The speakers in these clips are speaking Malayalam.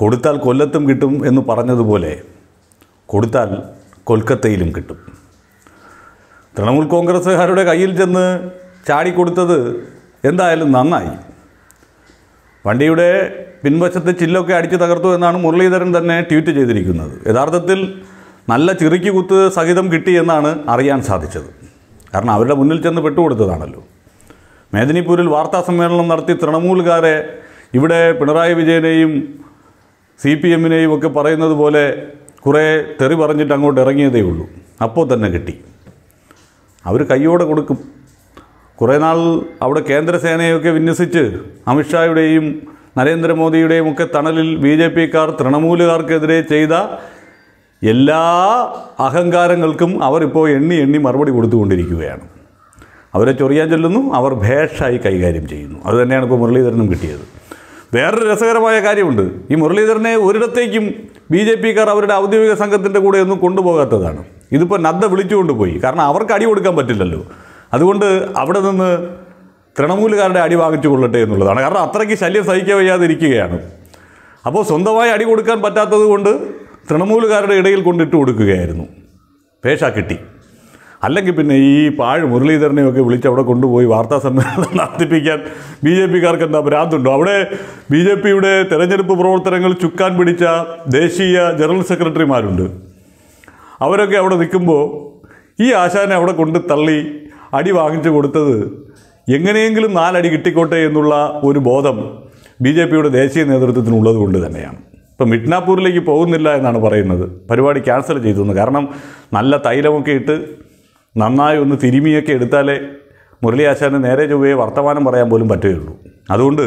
കൊടുത്താൽ കൊല്ലത്തും കിട്ടും എന്ന് പറഞ്ഞതുപോലെ കൊടുത്താൽ കൊൽക്കത്തയിലും കിട്ടും തൃണമൂൽ കോൺഗ്രസ്സുകാരുടെ കയ്യിൽ ചെന്ന് ചാടിക്കൊടുത്തത് എന്തായാലും നന്നായി വണ്ടിയുടെ പിൻവശത്ത് ചില്ലൊക്കെ അടിച്ചു തകർത്തു എന്നാണ് മുരളീധരൻ തന്നെ ട്വീറ്റ് ചെയ്തിരിക്കുന്നത് യഥാർത്ഥത്തിൽ നല്ല ചിറുക്കി കുത്ത് സഹിതം കിട്ടി എന്നാണ് അറിയാൻ സാധിച്ചത് കാരണം അവരുടെ മുന്നിൽ ചെന്ന് പെട്ടുകൊടുത്തതാണല്ലോ മേദിനിപൂരിൽ വാർത്താ സമ്മേളനം നടത്തി തൃണമൂലുകാരെ ഇവിടെ പിണറായി വിജയനെയും സി പി എമ്മിനെയും ഒക്കെ പറയുന്നത് പോലെ കുറേ തെറി പറഞ്ഞിട്ട് അങ്ങോട്ട് ഇറങ്ങിയതേ ഉള്ളൂ അപ്പോൾ തന്നെ കിട്ടി അവർ കയ്യോടെ കൊടുക്കും കുറേ നാൾ അവിടെ കേന്ദ്രസേനയൊക്കെ വിന്യസിച്ച് അമിത്ഷായുടെയും നരേന്ദ്രമോദിയുടെയും ഒക്കെ തണലിൽ ബി ജെ പിക്കാർ തൃണമൂലുകാർക്കെതിരെ ചെയ്ത എല്ലാ അഹങ്കാരങ്ങൾക്കും അവരിപ്പോൾ എണ്ണി എണ്ണി മറുപടി കൊടുത്തുകൊണ്ടിരിക്കുകയാണ് അവരെ ചൊറിയാൻ ചെല്ലുന്നു അവർ ഭേഷായി കൈകാര്യം ചെയ്യുന്നു അതുതന്നെയാണ് ഇപ്പോൾ മുരളീധരനും കിട്ടിയത് വേറൊരു രസകരമായ കാര്യമുണ്ട് ഈ മുരളീധരനെ ഒരിടത്തേക്കും ബി ജെ പിക്കാർ അവരുടെ ഔദ്യോഗിക സംഘത്തിൻ്റെ കൂടെ ഒന്നും കൊണ്ടുപോകാത്തതാണ് ഇതിപ്പോൾ നദ്ദ വിളിച്ചുകൊണ്ട് പോയി കാരണം അവർക്ക് അടി കൊടുക്കാൻ പറ്റില്ലല്ലോ അതുകൊണ്ട് അവിടെ നിന്ന് തൃണമൂലുകാരുടെ അടി വാങ്ങിച്ചു കൊള്ളട്ടെ എന്നുള്ളതാണ് കാരണം അത്രയ്ക്ക് ശല്യം സഹിക്കാൻ വയ്യാതിരിക്കുകയാണ് അപ്പോൾ സ്വന്തമായി അടി കൊടുക്കാൻ പറ്റാത്തത് കൊണ്ട് തൃണമൂലുകാരുടെ ഇടയിൽ കൊണ്ടിട്ട് കൊടുക്കുകയായിരുന്നു പേഷ കിട്ടി അല്ലെങ്കിൽ പിന്നെ ഈ പാഴ് മുരളീധരനെയൊക്കെ വിളിച്ച് അവിടെ കൊണ്ടുപോയി വാർത്താ സമ്മേളനം നടത്തിപ്പിക്കാൻ ബി ജെ പിക്കാർക്ക് എന്താ ഭ്രാന്തുണ്ടോ അവിടെ ബി ജെ പിയുടെ തെരഞ്ഞെടുപ്പ് പ്രവർത്തനങ്ങൾ ചുക്കാൻ പിടിച്ച ദേശീയ ജനറൽ സെക്രട്ടറിമാരുണ്ട് അവരൊക്കെ അവിടെ നിൽക്കുമ്പോൾ ഈ ആശാനെ അവിടെ കൊണ്ട് തള്ളി അടി വാങ്ങിച്ചു കൊടുത്തത് എങ്ങനെയെങ്കിലും നാലടി കിട്ടിക്കോട്ടെ എന്നുള്ള ഒരു ബോധം ബി ജെ പിയുടെ ദേശീയ നേതൃത്വത്തിനുള്ളത് കൊണ്ട് തന്നെയാണ് ഇപ്പം മിഡ്നാപ്പൂരിലേക്ക് പോകുന്നില്ല എന്നാണ് പറയുന്നത് പരിപാടി ക്യാൻസൽ ചെയ്തു കാരണം നല്ല തൈലമൊക്കെ ഇട്ട് നന്നായി ഒന്ന് തിരുമിയൊക്കെ എടുത്താലേ മുരളി ആശാന് നേരെ ചൊവ്വയെ വർത്തമാനം പറയാൻ പോലും പറ്റുകയുള്ളൂ അതുകൊണ്ട്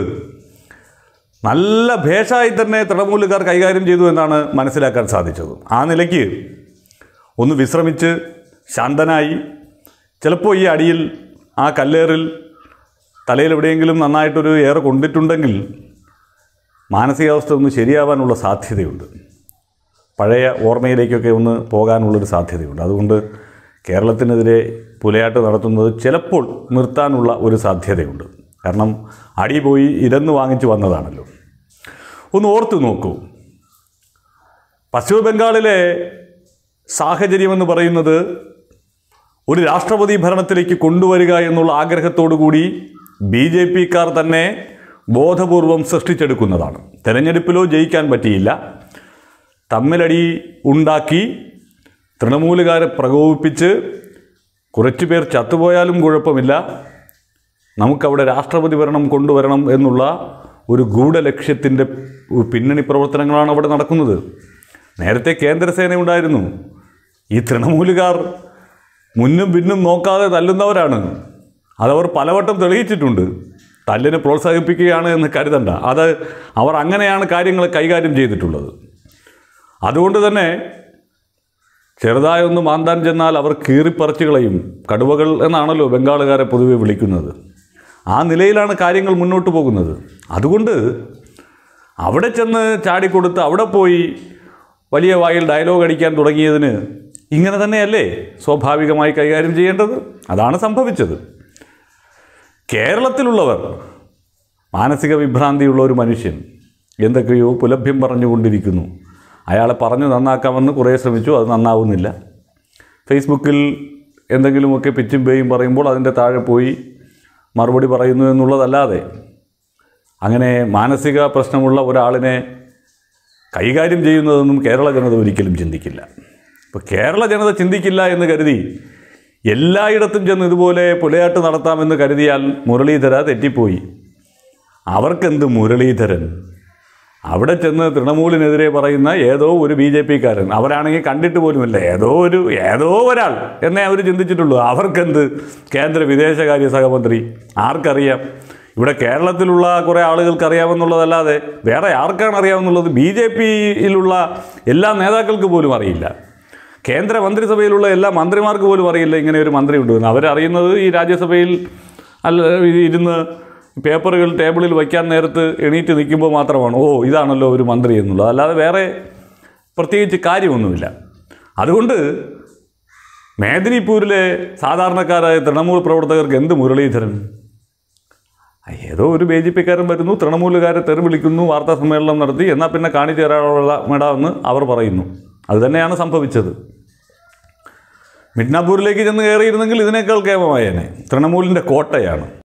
നല്ല ഭേഷായി തന്നെ തൃണമൂലുകാർ കൈകാര്യം ചെയ്തു എന്നാണ് മനസ്സിലാക്കാൻ സാധിച്ചത് ആ നിലയ്ക്ക് ഒന്ന് വിശ്രമിച്ച് ശാന്തനായി ചിലപ്പോൾ ഈ അടിയിൽ ആ കല്ലേറിൽ തലയിൽ എവിടെയെങ്കിലും നന്നായിട്ടൊരു എയർ കൊണ്ടിട്ടുണ്ടെങ്കിൽ മാനസികാവസ്ഥ ഒന്ന് ശരിയാവാനുള്ള സാധ്യതയുണ്ട് പഴയ ഓർമ്മയിലേക്കൊക്കെ ഒന്ന് പോകാനുള്ളൊരു സാധ്യതയുണ്ട് അതുകൊണ്ട് കേരളത്തിനെതിരെ പുലയാട്ട് നടത്തുന്നത് ചിലപ്പോൾ നിർത്താനുള്ള ഒരു സാധ്യതയുണ്ട് കാരണം അടി പോയി ഇരന്ന് വാങ്ങിച്ചു വന്നതാണല്ലോ ഒന്ന് ഓർത്തു നോക്കൂ പശ്ചിമ ബംഗാളിലെ സാഹചര്യമെന്ന് പറയുന്നത് ഒരു രാഷ്ട്രപതി ഭരണത്തിലേക്ക് കൊണ്ടുവരിക എന്നുള്ള ആഗ്രഹത്തോടു കൂടി ബി ജെ കാർ തന്നെ ബോധപൂർവം സൃഷ്ടിച്ചെടുക്കുന്നതാണ് തെരഞ്ഞെടുപ്പിലോ ജയിക്കാൻ പറ്റിയില്ല തമ്മിലടി ഉണ്ടാക്കി തൃണമൂലുകാരെ പ്രകോപിപ്പിച്ച് കുറച്ച് പേർ ചത്തുപോയാലും കുഴപ്പമില്ല നമുക്കവിടെ രാഷ്ട്രപതി ഭരണം കൊണ്ടുവരണം എന്നുള്ള ഒരു ഗൂഢലക്ഷ്യത്തിൻ്റെ പിന്നണി പ്രവർത്തനങ്ങളാണ് അവിടെ നടക്കുന്നത് നേരത്തെ കേന്ദ്രസേന ഉണ്ടായിരുന്നു ഈ തൃണമൂലുകാർ മുന്നും പിന്നും നോക്കാതെ തല്ലുന്നവരാണ് അതവർ പലവട്ടം തെളിയിച്ചിട്ടുണ്ട് തല്ലിനെ പ്രോത്സാഹിപ്പിക്കുകയാണ് എന്ന് കരുതണ്ട അത് അവർ അങ്ങനെയാണ് കാര്യങ്ങൾ കൈകാര്യം ചെയ്തിട്ടുള്ളത് അതുകൊണ്ട് തന്നെ ചെറുതായൊന്ന് മാന്താൻ ചെന്നാൽ അവർ കീറിപ്പറിച്ചു കളയും കടുവകൾ എന്നാണല്ലോ ബംഗാളുകാരെ പൊതുവെ വിളിക്കുന്നത് ആ നിലയിലാണ് കാര്യങ്ങൾ മുന്നോട്ട് പോകുന്നത് അതുകൊണ്ട് അവിടെ ചെന്ന് ചാടിക്കൊടുത്ത് അവിടെ പോയി വലിയ വായിൽ ഡയലോഗ് അടിക്കാൻ തുടങ്ങിയതിന് ഇങ്ങനെ തന്നെയല്ലേ സ്വാഭാവികമായി കൈകാര്യം ചെയ്യേണ്ടത് അതാണ് സംഭവിച്ചത് കേരളത്തിലുള്ളവർ മാനസിക വിഭ്രാന്തിയുള്ള ഒരു മനുഷ്യൻ എന്തൊക്കെയോ പുലഭ്യം പറഞ്ഞുകൊണ്ടിരിക്കുന്നു അയാൾ പറഞ്ഞ് നന്നാക്കാമെന്ന് കുറേ ശ്രമിച്ചു അത് നന്നാവുന്നില്ല ഫേസ്ബുക്കിൽ എന്തെങ്കിലുമൊക്കെ പിച്ചും പേയും പറയുമ്പോൾ അതിൻ്റെ താഴെ പോയി മറുപടി പറയുന്നു എന്നുള്ളതല്ലാതെ അങ്ങനെ മാനസിക പ്രശ്നമുള്ള ഒരാളിനെ കൈകാര്യം ചെയ്യുന്നതൊന്നും കേരള ജനത ഒരിക്കലും ചിന്തിക്കില്ല ഇപ്പോൾ കേരള ജനത ചിന്തിക്കില്ല എന്ന് കരുതി എല്ലായിടത്തും ചെന്ന് ഇതുപോലെ പുലയാട്ട് നടത്താമെന്ന് കരുതിയാൽ മുരളീധര തെറ്റിപ്പോയി അവർക്കെന്ത് മുരളീധരൻ അവിടെ ചെന്ന് തൃണമൂലിനെതിരെ പറയുന്ന ഏതോ ഒരു ബി ജെ പിക്കാരൻ അവരാണെങ്കിൽ കണ്ടിട്ട് പോലുമില്ല ഏതോ ഒരു ഏതോ ഒരാൾ എന്നേ അവർ ചിന്തിച്ചിട്ടുള്ളൂ അവർക്കെന്ത് കേന്ദ്ര വിദേശകാര്യ സഹമന്ത്രി ആർക്കറിയാം ഇവിടെ കേരളത്തിലുള്ള കുറേ ആളുകൾക്ക് അറിയാമെന്നുള്ളതല്ലാതെ വേറെ ആർക്കാണ് അറിയാമെന്നുള്ളത് ബി ജെ പിയിലുള്ള എല്ലാ നേതാക്കൾക്ക് പോലും അറിയില്ല കേന്ദ്ര മന്ത്രിസഭയിലുള്ള എല്ലാ മന്ത്രിമാർക്ക് പോലും അറിയില്ല ഇങ്ങനെ ഒരു മന്ത്രി ഉണ്ടെന്ന് അവരറിയുന്നത് ഈ രാജ്യസഭയിൽ അല്ല ഇരുന്ന് പേപ്പറുകൾ ടേബിളിൽ വയ്ക്കാൻ നേരത്ത് എണീറ്റ് നിൽക്കുമ്പോൾ മാത്രമാണ് ഓ ഇതാണല്ലോ ഒരു മന്ത്രി എന്നുള്ളത് അല്ലാതെ വേറെ പ്രത്യേകിച്ച് കാര്യമൊന്നുമില്ല അതുകൊണ്ട് മേദിനിപ്പൂരിലെ സാധാരണക്കാരായ തൃണമൂൽ പ്രവർത്തകർക്ക് എന്ത് മുരളീധരൻ ഏതോ ഒരു ബി ജെ പിക്കാരൻ വരുന്നു തൃണമൂലുകാരെ തെറി വിളിക്കുന്നു വാർത്താ സമ്മേളനം നടത്തി എന്നാൽ പിന്നെ കാണിച്ചു തരാനുള്ള മേടാമെന്ന് അവർ പറയുന്നു അതുതന്നെയാണ് സംഭവിച്ചത് മിഡ്നാപൂരിലേക്ക് ചെന്ന് കയറിയിരുന്നെങ്കിൽ ഇതിനേക്കാൾ കേമമായേനെ തൃണമൂലിൻ്റെ കോട്ടയാണ്